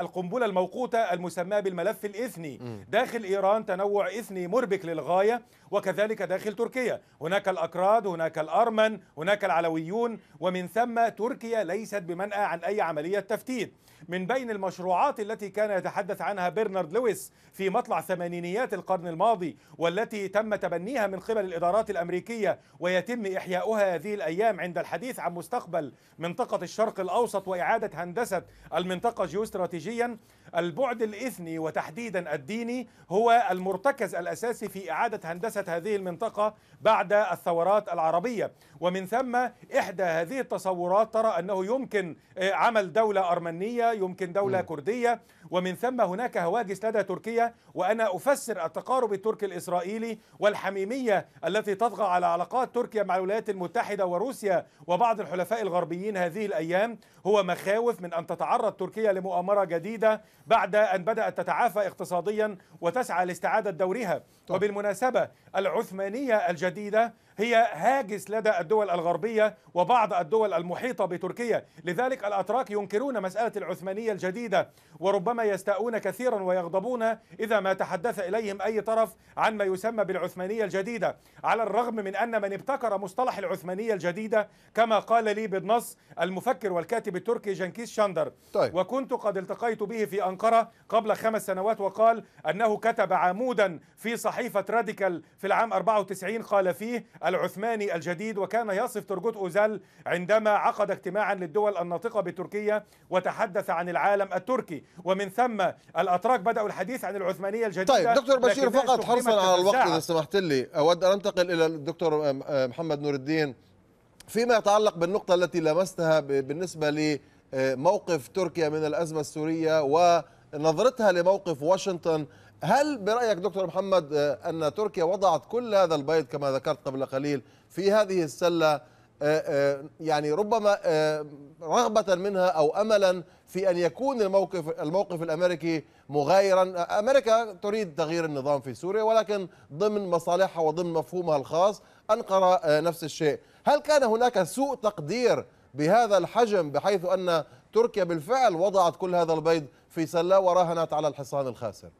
القنبلة الموقوتة المسماة بالملف الإثني داخل إيران تنوع إثني مربك للغاية وكذلك داخل تركيا هناك الأكراد هناك الأرمن هناك العلويون ومن ثم تركيا ليست بمنأى عن أي عملية تفتيت من بين المشروعات التي كانت كان يتحدث عنها برنارد لويس في مطلع ثمانينيات القرن الماضي والتي تم تبنيها من قبل الإدارات الأمريكية ويتم إحياؤها هذه الأيام عند الحديث عن مستقبل منطقة الشرق الأوسط وإعادة هندسة المنطقة جيوستراتيجيا البعد الإثني وتحديدا الديني هو المرتكز الأساسي في إعادة هندسة هذه المنطقة بعد الثورات العربية ومن ثم إحدى هذه التصورات ترى أنه يمكن آه، عمل دولة أرمنية يمكن دولة م. كردية ومن ثم هناك هواجس لدى تركيا وأنا أفسر التقارب التركي الإسرائيلي والحميمية التي تطغى على علاقات تركيا مع الولايات المتحدة وروسيا وبعض الحلفاء الغربيين هذه الأيام هو مخاوف من أن تتعرض تركيا لمؤامرة جديدة بعد أن بدأت تتعافى اقتصاديا وتسعى لاستعادة دورها وبالمناسبة العثمانية الجديدة هي هاجس لدى الدول الغربية وبعض الدول المحيطة بتركيا لذلك الأتراك ينكرون مسألة العثمانية الجديدة وربما يستاءون كثيرا ويغضبون إذا ما تحدث إليهم أي طرف عن ما يسمى بالعثمانية الجديدة على الرغم من أن من ابتكر مصطلح العثمانية الجديدة كما قال لي بالنص المفكر والكاتب التركي جنكيز شاندر طيب. وكنت قد التقيت به في أنقرة قبل خمس سنوات وقال أنه كتب عمودا في صحيفة راديكال في العام 94 قال فيه العثماني الجديد وكان يصف ترجوت أوزال عندما عقد اجتماعا للدول الناطقة بتركيا وتحدث عن العالم التركي ومن ثم الأتراك بدأوا الحديث عن العثمانية الجديدة طيب دكتور بشير فقط حرصا على الوقت إذا سمحت لي أود أن أنتقل إلى الدكتور محمد نور الدين فيما يتعلق بالنقطة التي لمستها بالنسبة لموقف تركيا من الأزمة السورية ونظرتها لموقف واشنطن هل برأيك دكتور محمد آه، أن تركيا وضعت كل هذا البيض كما ذكرت قبل قليل في هذه السلة آه، آه، يعني ربما رغبة منها أو أملا في أن يكون الموقف الموقف الأمريكي مغايرا أمريكا تريد تغيير النظام في سوريا ولكن ضمن مصالحها وضمن مفهومها الخاص أنقرة نفس الشيء هل كان هناك سوء تقدير بهذا الحجم بحيث أن تركيا بالفعل وضعت كل هذا البيض في سلة وراهنت على الحصان الخاسر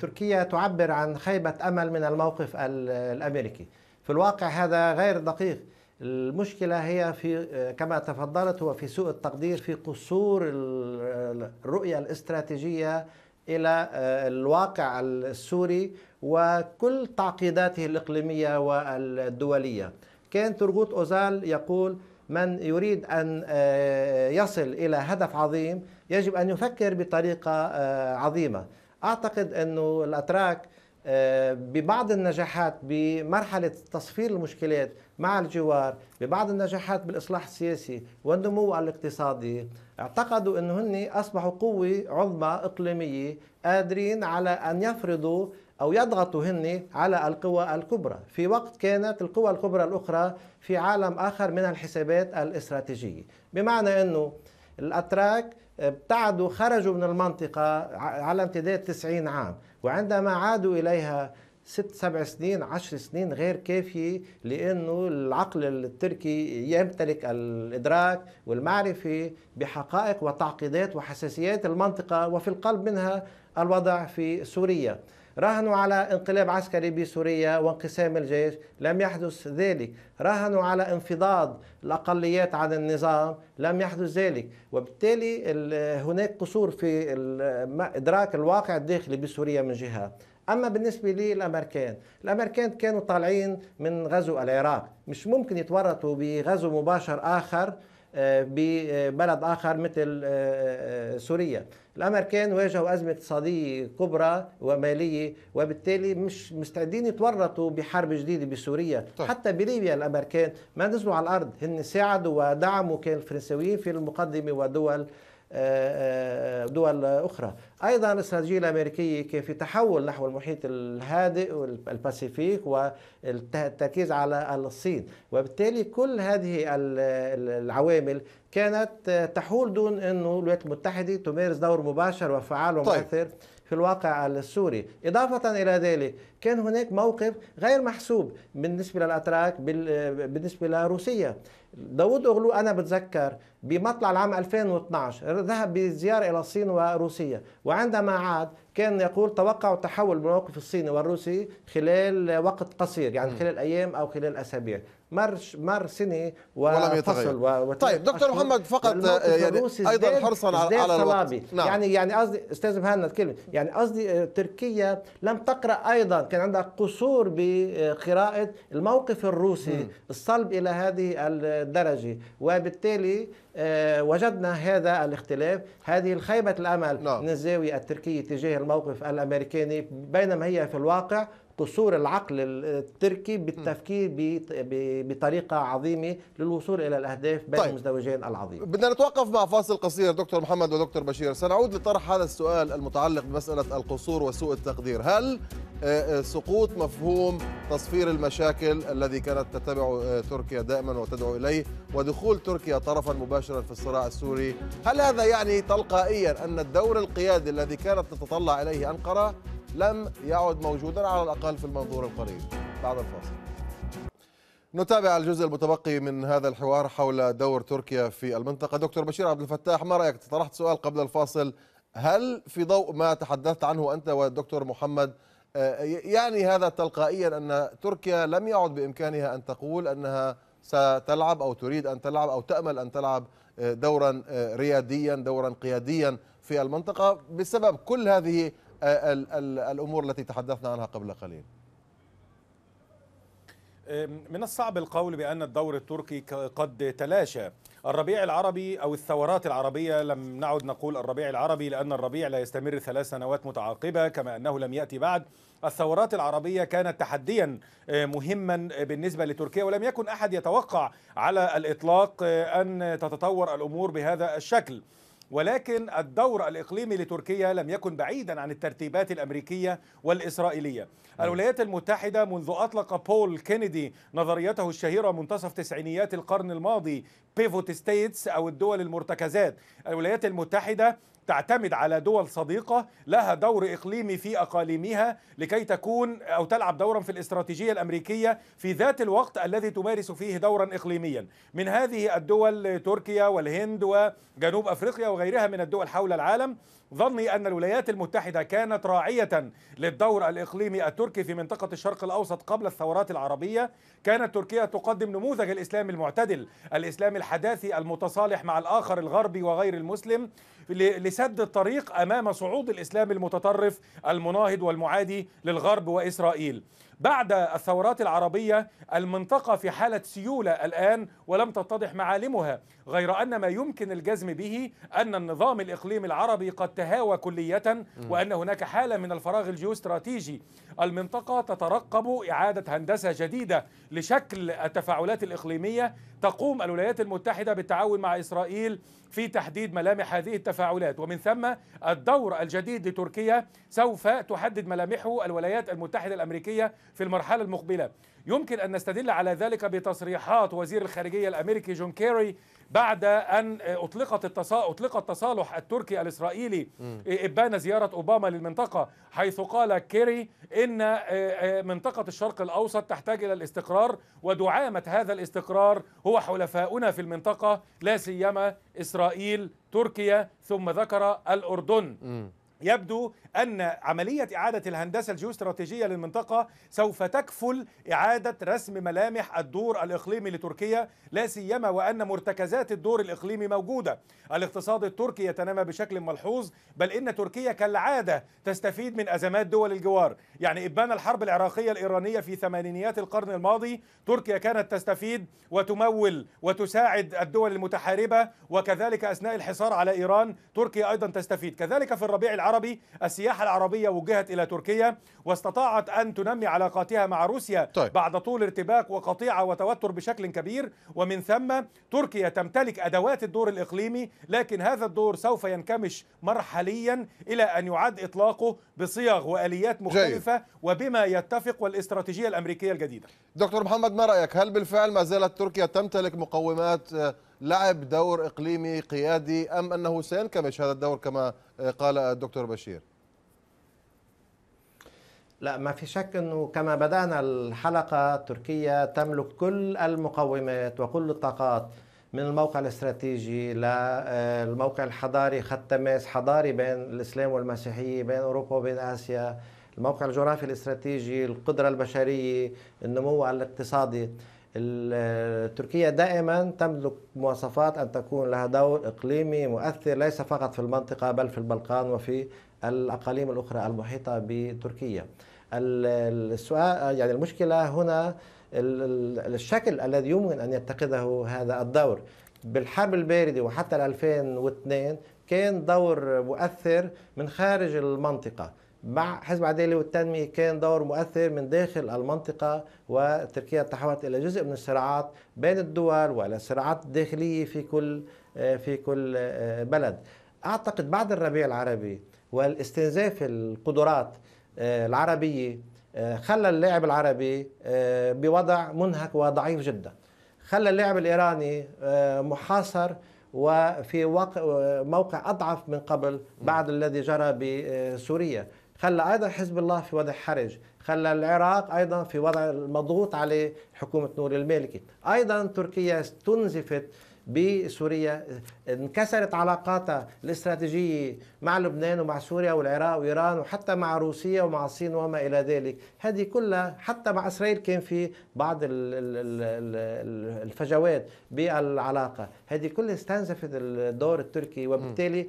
تركيا تعبر عن خيبة أمل من الموقف الأمريكي في الواقع هذا غير دقيق المشكلة هي في كما تفضلت هو في سوء التقدير في قصور الرؤية الاستراتيجية إلى آه، الواقع السوري وكل تعقيداته الإقليمية والدولية كان ترغوت أوزال يقول من يريد أن آه، يصل إلى هدف عظيم يجب أن يفكر بطريقة آه، عظيمة اعتقد انه الاتراك آه، ببعض النجاحات بمرحلة تصفير المشكلات مع الجوار ببعض النجاحات بالإصلاح السياسي والنمو الاقتصادي اعتقدوا أنه هن أصبحوا قوة عظمى إقليمية قادرين على أن يفرضوا أو يضغطوا هن على القوى الكبرى في وقت كانت القوى الكبرى الأخرى في عالم آخر من الحسابات الاستراتيجية بمعنى أنه الأتراك ابتعدوا خرجوا من المنطقة على امتداد 90 عام وعندما عادوا إليها ست سبع سنين عشر سنين غير كافية لأنه العقل التركي يمتلك الإدراك والمعرفة بحقائق وتعقيدات وحساسيات المنطقة وفي القلب منها الوضع في سوريا راهنوا على انقلاب عسكري بسوريا وانقسام الجيش لم يحدث ذلك راهنوا على انفضاض الأقليات عن النظام لم يحدث ذلك وبالتالي هناك قصور في إدراك الواقع الداخلي بسوريا من جهة اما بالنسبه للامريكان الامريكان كانوا طالعين من غزو العراق مش ممكن يتورطوا بغزو مباشر اخر ببلد آخر مثل آه، آه، آه، سوريا الأمريكان واجهوا أزمة اقتصادية كبرى ومالية وبالتالي مش مستعدين يتورطوا بحرب جديدة بسوريا طيب. حتى بليبيا الأمريكان ما نزلوا على الأرض هن ساعدوا ودعموا كان الفرنساويين في المقدمة ودول آه، آه، دول أخرى أيضا الاستراتيجية الأمريكية في تحول نحو المحيط الهادئ والباسيفيك والتركيز على الصين وبالتالي كل هذه العوامل كانت تحول دون أنه الولايات المتحدة تمارس دور مباشر وفعال طيب. ومؤثر طيب. في الواقع السوري إضافة إلى ذلك كان هناك موقف غير محسوب بالنسبة للأتراك بالنسبة لروسيا داوود أغلو أنا بتذكر بمطلع العام 2012 ذهب بزيارة إلى الصين وروسيا وعندما عاد كان يقول توقعوا تحول الموقف الصيني والروسي خلال وقت قصير يعني خلال أيام أو خلال أسابيع مر مر سنه يتغير و... طيب دكتور محمد فقط آه، يعني ايضا حرصا على على الوقت نعم. يعني يعني قصدي استاذ مهند كلمه يعني قصدي آه، تركيا لم تقرا ايضا كان عندها قصور بقراءه الموقف الروسي م. الصلب الى هذه الدرجة وبالتالي آه، وجدنا هذا الاختلاف هذه الخيبة الأمل نعم. من الزاوية التركية تجاه الموقف الأمريكاني بينما هي في الواقع قصور العقل التركي بالتفكير بطريقه عظيمه للوصول الى الاهداف بين طيب. المزدوجين العظيم. بدنا نتوقف مع فاصل قصير دكتور محمد ودكتور بشير، سنعود لطرح هذا السؤال المتعلق بمساله القصور وسوء التقدير، هل آه، آه، سقوط مفهوم تصفير المشاكل الذي كانت تتبع آه، تركيا دائما وتدعو اليه ودخول تركيا طرفا مباشرا في الصراع السوري، هل هذا يعني تلقائيا ان الدور القيادي الذي كانت تتطلع اليه انقره لم يعد موجودا على الاقل في المنظور القريب؟ بعد الفاصل. نتابع الجزء المتبقي من هذا الحوار حول دور تركيا في المنطقه، دكتور بشير عبد الفتاح ما رايك؟ طرحت سؤال قبل الفاصل هل في ضوء ما تحدثت عنه انت والدكتور محمد آه، يعني هذا تلقائيا أن تركيا لم يعد بإمكانها أن تقول أنها ستلعب أو تريد أن تلعب أو تأمل أن تلعب آه، دورا آه، رياديا دورا قياديا في المنطقة بسبب كل هذه الأمور التي تحدثنا عنها قبل قليل من الصعب القول بأن الدور التركي قد تلاشى الربيع العربي أو الثورات العربية لم نعد نقول الربيع العربي لأن الربيع لا يستمر ثلاث سنوات متعاقبة كما أنه لم يأتي بعد الثورات العربية كانت تحديا آه، مهما آه، بالنسبة لتركيا ولم يكن أحد يتوقع على الإطلاق آه، أن تتطور الأمور بهذا الشكل ولكن الدور الإقليمي لتركيا لم يكن بعيدا عن الترتيبات الأمريكية والإسرائيلية نعم. الولايات المتحدة منذ أطلق بول كينيدي نظريته الشهيرة منتصف تسعينيات القرن الماضي بيفوت ستيتس او الدول المرتكزات الولايات المتحده تعتمد على دول صديقة لها دور إقليمي في أقاليمها لكي تكون أو تلعب دورا في الاستراتيجية الأمريكية في ذات الوقت الذي تمارس فيه دورا إقليميا من هذه الدول تركيا والهند وجنوب أفريقيا وغيرها من الدول حول العالم ظني أن الولايات المتحدة كانت راعية للدور الإقليمي التركي في منطقة الشرق الأوسط قبل الثورات العربية كانت تركيا تقدم نموذج الإسلام المعتدل الإسلام الحداثي المتصالح مع الآخر الغربي وغير المسلم لسد الطريق أمام صعود الإسلام المتطرف المناهض والمعادي للغرب وإسرائيل بعد الثورات العربية المنطقة في حالة سيولة الآن ولم تتضح معالمها غير أن ما يمكن الجزم به أن النظام الإقليمي العربي قد تهاوى كلية وأن هناك حالة من الفراغ الجيوستراتيجي المنطقة تترقب إعادة هندسة جديدة لشكل التفاعلات الإقليمية تقوم الولايات المتحدة بالتعاون مع إسرائيل في تحديد ملامح هذه التفاعلات ومن ثم الدور الجديد لتركيا سوف تحدد ملامحه الولايات المتحدة الأمريكية في المرحلة المقبلة يمكن أن نستدل على ذلك بتصريحات وزير الخارجية الأمريكي جون كيري بعد ان اطلقت التصا... اطلق التصالح التركي الاسرائيلي ابان زياره اوباما للمنطقه حيث قال كيري ان منطقه الشرق الاوسط تحتاج الى الاستقرار ودعامه هذا الاستقرار هو حلفاؤنا في المنطقه لا سيما اسرائيل تركيا ثم ذكر الاردن يبدو أن عملية إعادة الهندسة الجيوستراتيجية للمنطقة سوف تكفل إعادة رسم ملامح الدور الإقليمي لتركيا لا سيما وأن مرتكزات الدور الإقليمي موجودة الاقتصاد التركي يتنامى بشكل ملحوظ بل إن تركيا كالعادة تستفيد من أزمات دول الجوار يعني إبان الحرب العراقية الإيرانية في ثمانينيات القرن الماضي تركيا كانت تستفيد وتمول وتساعد الدول المتحاربة وكذلك أثناء الحصار على إيران تركيا أيضا تستفيد كذلك في الربيع العربي العربي السياحة العربية وجهت إلى تركيا واستطاعت أن تنمي علاقاتها مع روسيا طيب. بعد طول ارتباك وقطيعة وتوتر بشكل كبير ومن ثم تركيا تمتلك أدوات الدور الإقليمي لكن هذا الدور سوف ينكمش مرحليا إلى أن يعد إطلاقه بصيغ وآليات مختلفة جاي. وبما يتفق والاستراتيجية الأمريكية الجديدة دكتور محمد ما رأيك هل بالفعل ما زالت تركيا تمتلك مقومات آه، لعب دور إقليمي قيادي أم أنه سينكمش هذا الدور كما آه، قال الدكتور بشير لا ما في شك انه كما بدانا الحلقه تركيا تملك كل المقومات وكل الطاقات من الموقع الاستراتيجي للموقع آه، الحضاري خط تماس حضاري بين الاسلام والمسيحيه بين اوروبا وبين اسيا الموقع الجغرافي الاستراتيجي القدره البشريه النمو الاقتصادي تركيا دائما تملك مواصفات أن تكون لها دور إقليمي مؤثر ليس فقط في المنطقة بل في البلقان وفي الأقاليم الأخرى المحيطة بتركيا السؤال يعني المشكلة هنا الشكل الذي يمكن أن يتخذه هذا الدور بالحرب الباردة وحتى 2002 كان دور مؤثر من خارج المنطقة مع حزب العداله والتنمية كان دور مؤثر من داخل المنطقة وتركيا تحولت إلى جزء من الصراعات بين الدول صراعات الداخلية في كل آه، في كل آه، بلد أعتقد بعد الربيع العربي والاستنزاف القدرات آه، العربية خلى اللاعب العربي بوضع منهك وضعيف جدا خلى اللاعب الإيراني محاصر وفي موقع أضعف من قبل بعد الذي جرى بسوريا خلى ايضا حزب الله في وضع حرج خلى العراق ايضا في وضع مضغوط عليه حكومه نور المالكي ايضا تركيا استنزفت بسوريا انكسرت علاقاتها الاستراتيجية مع لبنان ومع سوريا والعراق وإيران وحتى مع روسيا ومع الصين وما إلى ذلك هذه كلها حتى مع إسرائيل كان في بعض الفجوات بالعلاقة هذه كلها استنزفت الدور التركي وبالتالي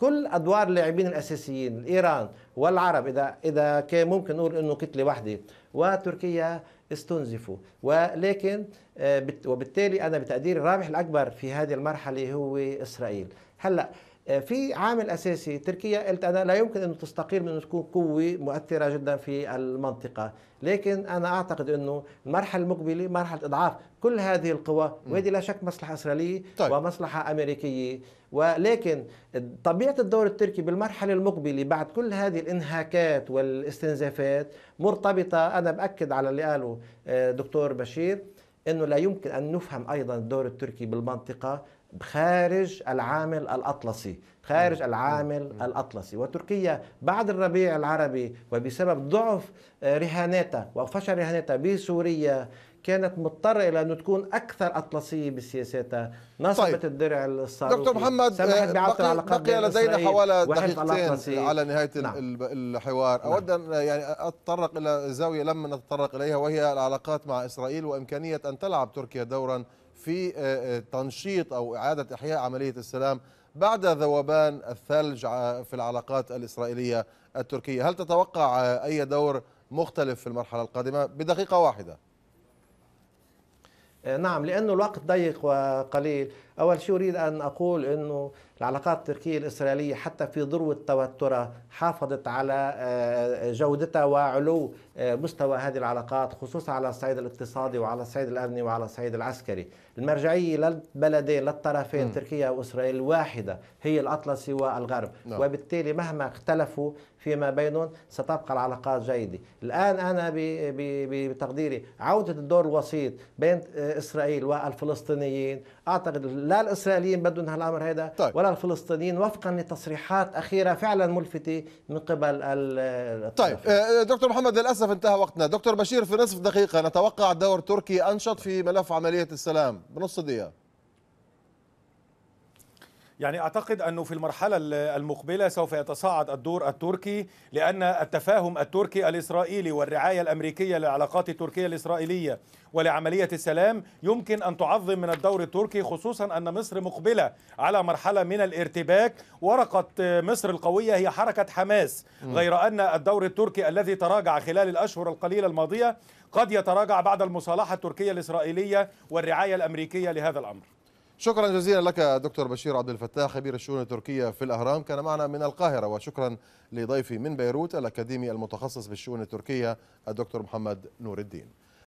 كل ادوار اللاعبين الاساسيين ايران والعرب اذا اذا كان ممكن نقول انه كتله واحده وتركيا استنزفوا ولكن آه، وبالتالي انا بتقديري الرابح الاكبر في هذه المرحله هو اسرائيل هلا في عامل اساسي تركيا قلت انا لا يمكن انه تستقيل من تكون قوه مؤثره جدا في المنطقه، لكن انا اعتقد انه المرحله المقبله مرحله اضعاف كل هذه القوى وهذه لا شك مصلحه اسرائيليه طيب. ومصلحه امريكيه ولكن طبيعه الدور التركي بالمرحله المقبله بعد كل هذه الانهاكات والاستنزافات مرتبطه انا باكد على اللي قاله آه، دكتور بشير انه لا يمكن ان نفهم ايضا الدور التركي بالمنطقه خارج العامل الأطلسي خارج العامل الأطلسي وتركيا بعد الربيع العربي وبسبب ضعف آه، رهاناتها وفشل رهاناتها بسوريا كانت مضطرة إلى أن تكون أكثر أطلسية بسياساتها نصبت طيب. الدرع الصاروخي دكتور محمد آه، بقي, بقي لدينا حوالي دقيقتين على نهاية نعم. الحوار نعم. أود أن آه، يعني أتطرق إلى زاوية لم نتطرق إليها وهي العلاقات مع إسرائيل وإمكانية أن تلعب تركيا دورا في آه، آه، تنشيط أو إعادة إحياء عملية السلام بعد ذوبان الثلج آه، في العلاقات الإسرائيلية التركية هل تتوقع أي دور مختلف في المرحلة القادمة بدقيقة واحدة؟ نعم لأنه الوقت ضيق وقليل أول شيء أريد أن أقول أنه العلاقات التركية الإسرائيلية حتى في ذروة توترها حافظت على آه، جودتها وعلو آه، مستوى هذه العلاقات خصوصا على الصعيد الاقتصادي وعلى الصعيد الأمني وعلى الصعيد العسكري المرجعية للبلدين للطرفين م. تركيا وإسرائيل واحدة هي الأطلسي والغرب نعم. وبالتالي مهما اختلفوا فيما بينهم ستبقى العلاقات جيدة الآن أنا بتقديري عودة الدور الوسيط بين آه، إسرائيل والفلسطينيين أعتقد لا الاسرائيليين بدهم هالامر هذا طيب. ولا الفلسطينيين وفقا لتصريحات اخيره فعلا ملفته من قبل طيب آه، دكتور محمد للاسف انتهى وقتنا دكتور بشير في نصف دقيقه نتوقع دور تركي انشط في ملف عمليه السلام بنص دقيقه يعني اعتقد انه في المرحله المقبله سوف يتصاعد الدور التركي لان التفاهم التركي الاسرائيلي والرعايه الامريكيه للعلاقات التركيه الاسرائيليه ولعمليه السلام يمكن ان تعظم من الدور التركي خصوصا ان مصر مقبله على مرحله من الارتباك ورقه مصر القويه هي حركه حماس غير ان الدور التركي الذي تراجع خلال الاشهر القليله الماضيه قد يتراجع بعد المصالحه التركيه الاسرائيليه والرعايه الامريكيه لهذا الامر شكرا جزيلا لك دكتور بشير عبد الفتاح خبير الشؤون التركية في الأهرام كان معنا من القاهرة وشكرا لضيفي من بيروت الأكاديمي المتخصص بالشؤون التركية الدكتور محمد نور الدين